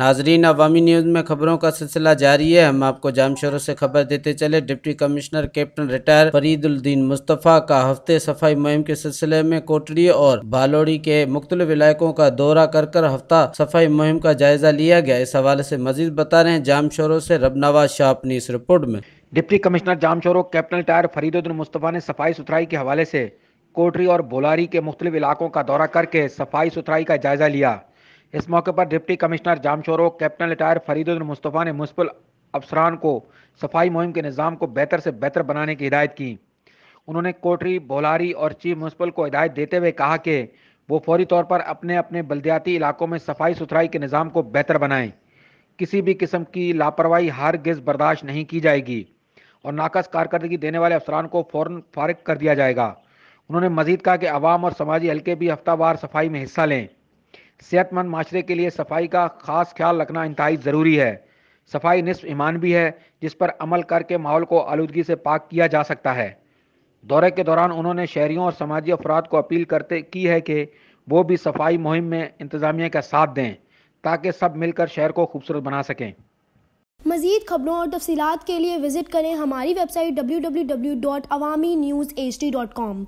नाजरीन अवामी न्यूज़ में खबरों का सिलसिला जारी है हम आपको जाम शोरों से खबर देते चले deputy commissioner captain retire Fariduddin Mustafa का हफ्ते सफाई मुहिम के सिलसिले में कोटड़ी और बालोड़ी के मुख्तलिफ इलाकों का दौरा कर कर हफ्ता सफाई मुहिम का जायजा लिया गया इस हवाले से मजीद बता रहे हैं जाम शोरों से रबनवाज शाह अपनी इस रिपोर्ट में डिप्टी कमिश्नर जाम शोरों कैप्टन रिटायर फरीदुद्दीन मुस्तफ़ा ने सफाई सुथराई के हवाले से कोटरी और बोलारी के मुख्तलिफ इलाकों का दौरा करके सफाई सुथराई का जायजा लिया इस मौके पर deputy commissioner Jamshoro captain retire Fariduddin Mustafa ने मुंसिपल अफसरान को सफाई मुहिम के निज़ाम को बेहतर से बेहतर बनाने की हिदायत की उन्होंने कोटरी बोलारी और चीफ म्यूनसिपल को हिदायत देते हुए कहा कि वो फौरी तौर पर अपने अपने बलदियाती इलाकों में सफाई सुथराई के निज़ाम को बेहतर बनाएं किसी भी किस्म की लापरवाही हर गिज बर्दाश्त नहीं की जाएगी और नाकस कारकर्दगी देने वाले अफसरान को फ़ौर फारग कर दिया जाएगा उन्होंने मजीद कहा कि आवाम और समाजी हल्के भी हफ्तावार सफाई में हिस्सा लें सेहतमंद माशरे के लिए सफाई का खास ख्याल रखना इंतहाई ज़रूरी है सफाई निसफ ईमान भी है जिस पर अमल करके माहौल को आलूदगी से पाक किया जा सकता है दौरे के दौरान उन्होंने शहरीों और समाजी अफराद को अपील करते की है कि वो भी सफाई मुहिम में इंतज़ामिया का साथ दें ताकि सब मिलकर शहर को खूबसूरत बना सकें मजीद खबरों और तफसीत के लिए विजिट करें हमारी website W W W dot Awami news H D dot com